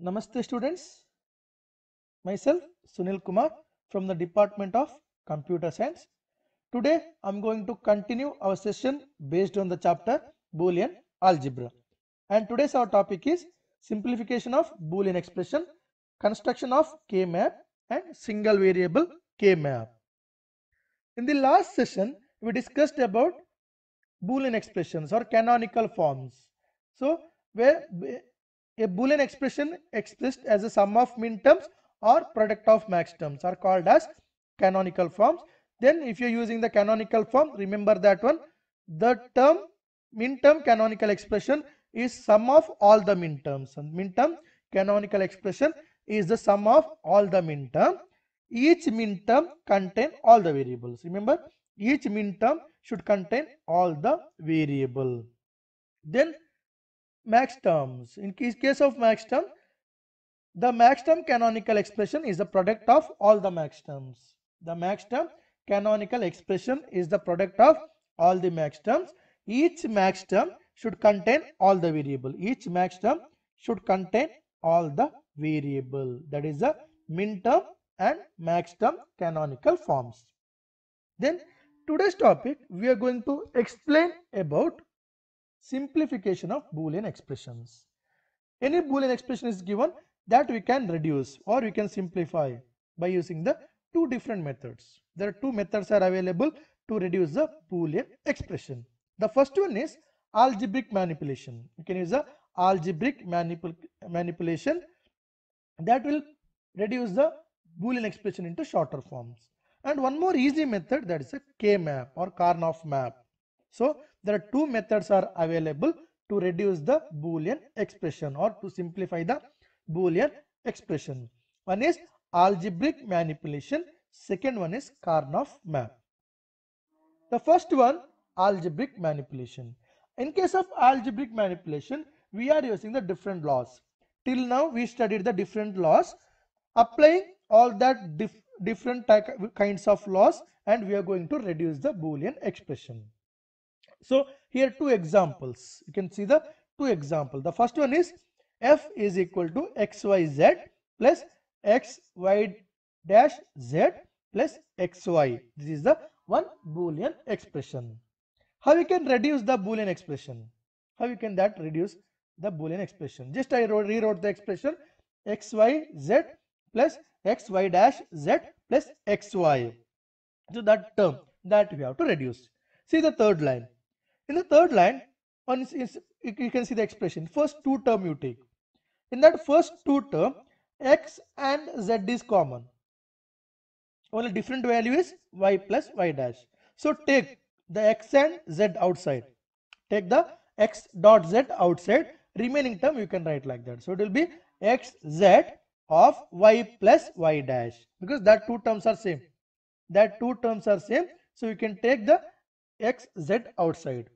Namaste students, myself Sunil Kumar from the Department of Computer Science. Today I am going to continue our session based on the chapter Boolean Algebra and today's our topic is simplification of Boolean expression, construction of K-map and single variable K-map. In the last session we discussed about Boolean expressions or canonical forms. So where a Boolean expression expressed as a sum of min terms or product of max terms are called as canonical forms. Then if you're using the canonical form, remember that one. The term min term canonical expression is sum of all the min terms. And min term canonical expression is the sum of all the min term. Each min term contain all the variables. Remember, each min term should contain all the variable. Then max terms. In case of max term, the max term canonical expression is the product of all the max terms. The max term canonical expression is the product of all the max terms. Each max term should contain all the variable. Each max term should contain all the variable. That is the min term and max term canonical forms. Then today's topic we are going to explain about simplification of Boolean expressions. Any Boolean expression is given that we can reduce or we can simplify by using the two different methods. There are two methods are available to reduce the Boolean expression. The first one is algebraic manipulation. You can use the algebraic manipul manipulation that will reduce the Boolean expression into shorter forms. And one more easy method that is a K-map or Karnoff map. So there are two methods are available to reduce the boolean expression or to simplify the boolean expression. One is algebraic manipulation, second one is Karnoff map. The first one algebraic manipulation. In case of algebraic manipulation, we are using the different laws. Till now we studied the different laws, applying all that dif different kinds of laws and we are going to reduce the boolean expression. So here two examples, you can see the two example. The first one is f is equal to xyz plus xy dash z plus xy. This is the one boolean expression. How we can reduce the boolean expression? How you can that reduce the boolean expression? Just I wrote, rewrote the expression xyz plus xy dash z plus xy. So that term that we have to reduce. See the third line. In the third line, you can see the expression first two term you take. In that first two term, x and z is common. Only different value is y plus y dash. So take the x and z outside. Take the x dot z outside. Remaining term you can write like that. So it will be x z of y plus y dash because that two terms are same. That two terms are same. So you can take the xz outside.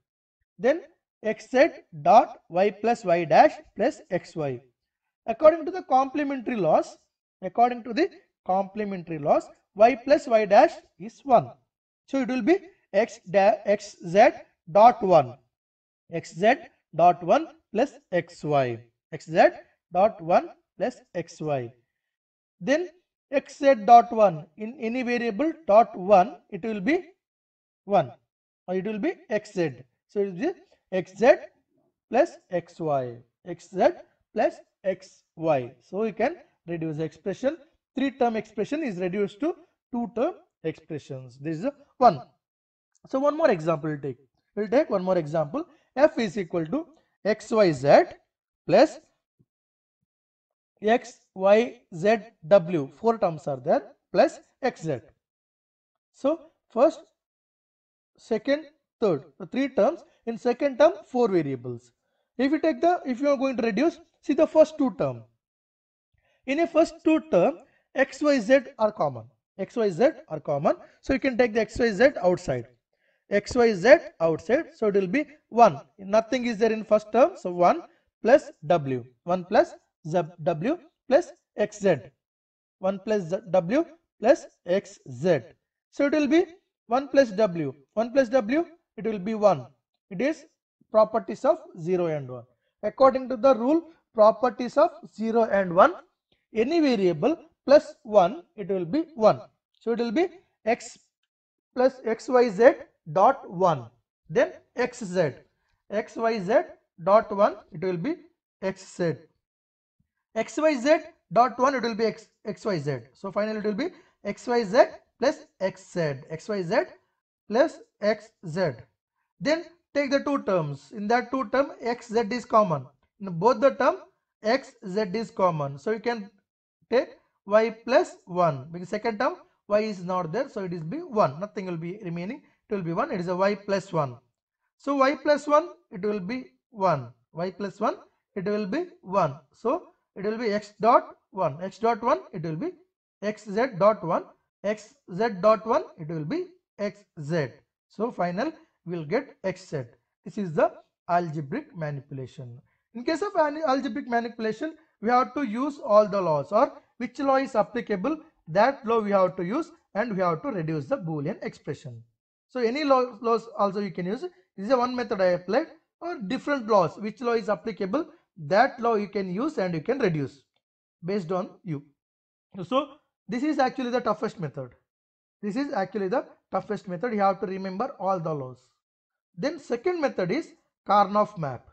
Then xz dot y plus y dash plus xy. According to the complementary laws, according to the complementary laws, y plus y dash is 1. So it will be x xz dot 1 xz dot 1 plus xy xz dot 1 plus xy. Then xz dot 1 in any variable dot 1 it will be 1 or it will be xz. So it is xz plus xy, xz plus xy. So we can reduce the expression. Three term expression is reduced to two term expressions. This is one. So one more example we'll take. We'll take one more example. f is equal to xyz plus xyzw. Four terms are there plus xz. So first second, third. The three terms. In second term, four variables. If you take the, if you are going to reduce, see the first two term. In a first two term, x, y, z are common. x, y, z are common. So you can take the x, y, z outside. x, y, z outside. So it will be 1. Nothing is there in first term. So 1 plus w. 1 plus z, w plus xz. 1 plus w plus xz. So it will be 1 plus w 1 plus w it will be 1 it is properties of 0 and 1 according to the rule properties of 0 and 1 any variable plus 1 it will be 1 so it will be x plus xyz dot 1 then xz xyz dot 1 it will be xz xyz dot 1 it will be x xyz so finally it will be xyz plus xz xyz plus xz then take the two terms in that two term xz is common in both the term xz is common so you can take y plus 1 because second term y is not there so it is be 1 nothing will be remaining it will be 1 it is a y plus 1 so y plus 1 it will be 1 y plus 1 it will be 1 so it will be x dot 1 x dot 1 it will be xz dot 1 xz dot 1 it will be xz. So final we will get xz. This is the algebraic manipulation. In case of any algebraic manipulation we have to use all the laws or which law is applicable that law we have to use and we have to reduce the boolean expression. So any law, laws also you can use. This is one method I applied or different laws which law is applicable that law you can use and you can reduce based on you. So this is actually the toughest method. This is actually the toughest method. You have to remember all the laws. Then second method is Karnoff map.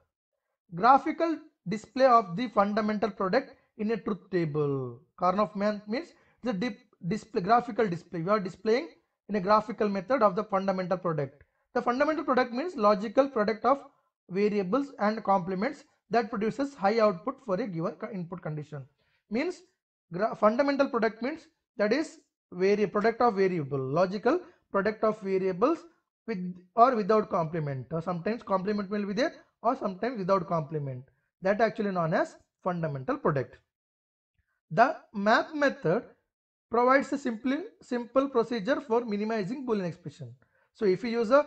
Graphical display of the fundamental product in a truth table. Karnoff map means the dip display, graphical display. We are displaying in a graphical method of the fundamental product. The fundamental product means logical product of variables and complements that produces high output for a given input condition. Means fundamental product means that is vari product of variable logical product of variables with or without complement or sometimes complement will be there or sometimes without complement that actually known as fundamental product the map method provides a simple simple procedure for minimizing boolean expression so if you use a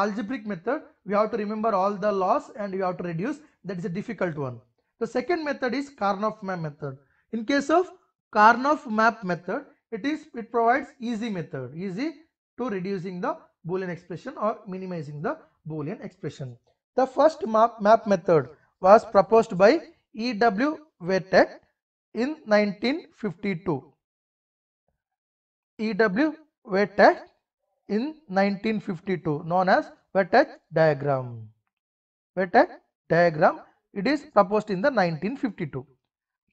algebraic method we have to remember all the laws and we have to reduce that is a difficult one the second method is karnoff map method in case of Karnoff map method, it is it provides easy method, easy to reducing the Boolean expression or minimizing the Boolean expression. The first map, map method was proposed by E.W. Wettek in 1952. E.W. Wettek in 1952 known as Wettek diagram. Wettek diagram it is proposed in the 1952.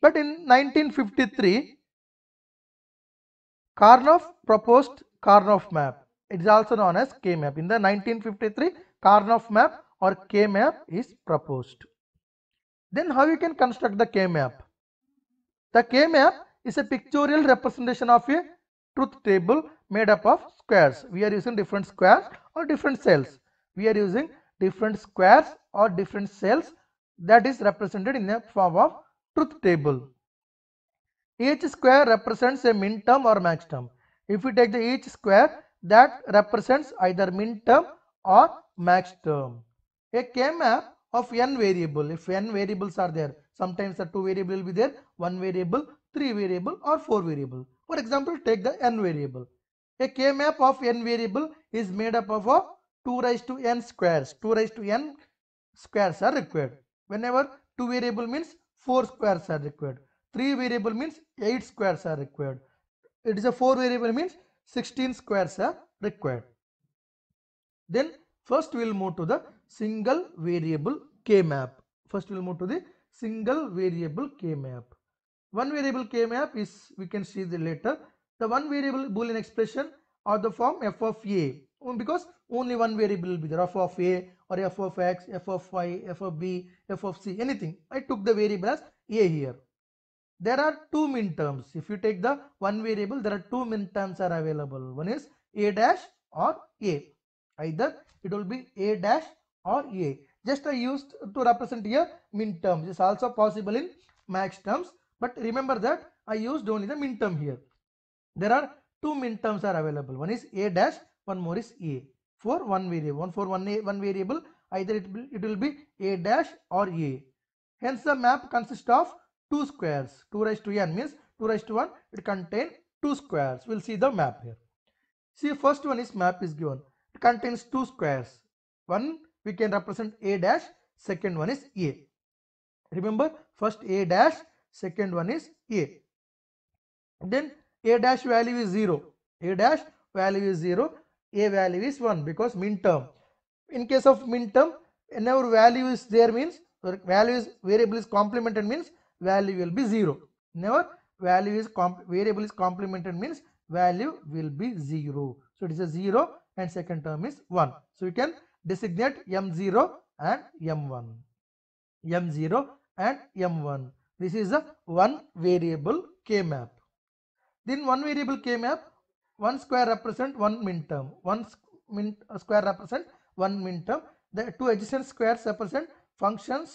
But in 1953, Karnoff proposed Karnoff map. It is also known as K-map. In the 1953, Karnoff map or K-map is proposed. Then how you can construct the K-map? The K-map is a pictorial representation of a truth table made up of squares. We are using different squares or different cells. We are using different squares or different cells that is represented in the form of truth table. Each square represents a min term or max term. If we take the each square that represents either min term or max term. A K-map of n variable. If n variables are there, sometimes the two variable will be there, one variable, three variable or four variable. For example, take the n variable. A K-map of n variable is made up of a 2 raised to n squares. 2 raised to n squares are required. Whenever 2 variable means 4 squares are required. 3 variable means 8 squares are required. It is a 4 variable means 16 squares are required. Then first we will move to the single variable K map. First we will move to the single variable K map. One variable K map is we can see the later. The one variable boolean expression or the form f of a because only one variable will be there f of a or f of x f of y f of b f of c anything i took the variable as a here there are two min terms if you take the one variable there are two min terms are available one is a dash or a either it will be a dash or a just i used to represent here min terms is also possible in max terms but remember that i used only the min term here there are two min terms are available one is a dash one more is a for one variable one for one, a, one variable either it will, it will be a dash or a hence the map consists of two squares 2 raised to n means 2 raised to 1 it contain two squares we'll see the map here see first one is map is given it contains two squares one we can represent a dash second one is a remember first a dash second one is a then a dash value is 0 a dash value is 0 a value is 1 because mean term. In case of mean term, whenever value is there means value is variable is complemented means value will be 0. Never value is variable is complemented means value will be 0. So it is a 0 and second term is 1. So you can designate M0 and M1. M0 and M1. This is a one variable K map. Then one variable K map 1 square represent 1 min term 1 min uh, square represent 1 min term the two adjacent squares represent functions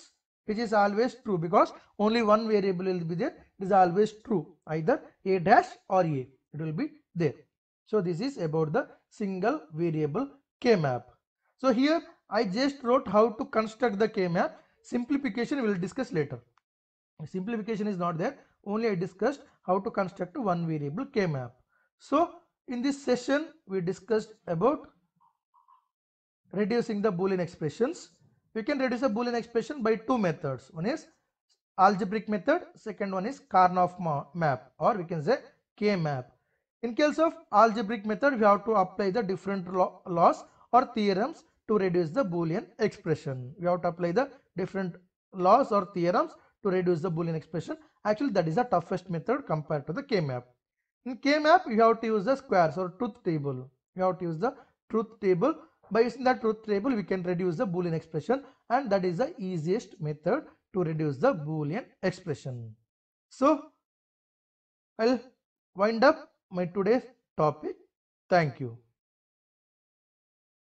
which is always true because only one variable will be there it is always true either a dash or a it will be there so this is about the single variable k map so here i just wrote how to construct the k map simplification we will discuss later simplification is not there only i discussed how to construct one variable k map so in this session, we discussed about reducing the Boolean expressions. We can reduce a Boolean expression by two methods. One is algebraic method, second one is Karnaugh map or we can say K-map. In case of algebraic method, we have to apply the different laws or theorems to reduce the Boolean expression. We have to apply the different laws or theorems to reduce the Boolean expression. Actually, that is the toughest method compared to the K-map. In K-map, you have to use the squares or truth table. You have to use the truth table. By using the truth table, we can reduce the Boolean expression and that is the easiest method to reduce the Boolean expression. So, I'll wind up my today's topic. Thank you.